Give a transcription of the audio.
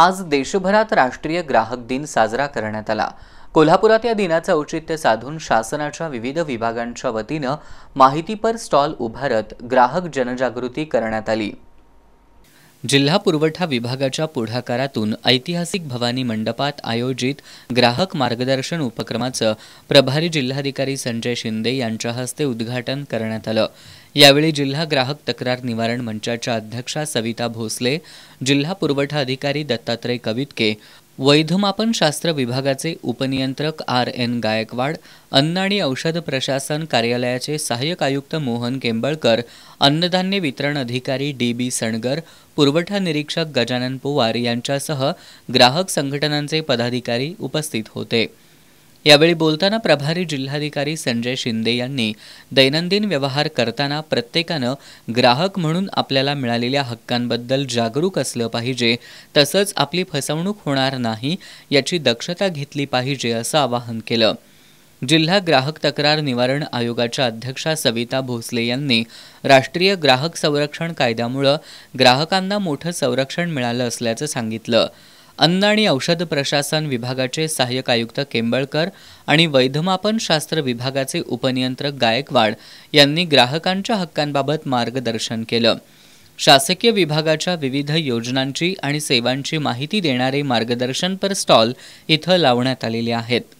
आज देशभरात राष्ट्रीय ग्राहक दिन साजरा करण्यात आला कोल्हापुरात या दिनाचं औचित्य साधून शासनाच्या विविध विभागांच्या वतीनं माहितीपर स्टॉल उभारत ग्राहक जनजागृती करण्यात आली जिल्हा पुरवठा विभागाच्या पुढाकारातून ऐतिहासिक भवानी मंडपात आयोजित ग्राहक मार्गदर्शन उपक्रमाचं प्रभारी जिल्हाधिकारी संजय शिंदे यांच्या हस्ते उद्घाटन करण्यात आलं यावेळी जिल्हा ग्राहक तक्रार निवारण मंचाच्या अध्यक्षा सविता भोसले जिल्हा पुरवठा अधिकारी दत्तात्रय कवितके शास्त्र विभागाचे उपनियंत्रक आर एन गायकवाड अन्न आणि औषध प्रशासन कार्यालयाचे सहाय्यक आयुक्त मोहन केंबळकर अन्नधान्य वितरण अधिकारी डी बी सणगर पुरवठा निरीक्षक गजानन पोवार यांच्यासह ग्राहक संघटनांचे पदाधिकारी उपस्थित होते यावेळी बोलताना प्रभारी जिल्हाधिकारी संजय शिंदे यांनी दैनंदिन व्यवहार करताना प्रत्येकानं ग्राहक म्हणून आपल्याला मिळालेल्या हक्कांबद्दल जागरूक असलं पाहिजे तसंच आपली फसवणूक होणार नाही याची दक्षता घेतली पाहिजे असं आवाहन केलं जिल्हा ग्राहक तक्रार निवारण आयोगाच्या अध्यक्षा सविता भोसले यांनी राष्ट्रीय ग्राहक संरक्षण कायद्यामुळं ग्राहकांना मोठं संरक्षण मिळालं असल्याचं सांगितलं अन्न आणि औषध प्रशासन विभागाचे सहाय्यक आयुक्त केंबळकर आणि वैधमापन शास्त्र विभागाचे उपनियंत्रक गायकवाड यांनी ग्राहकांच्या हक्कांबाबत मार्गदर्शन केलं शासकीय विभागाच्या विविध योजनांची आणि सेवांची माहिती देणारे मार्गदर्शनपर स्टॉल इथं लावण्यात आलेले आहेत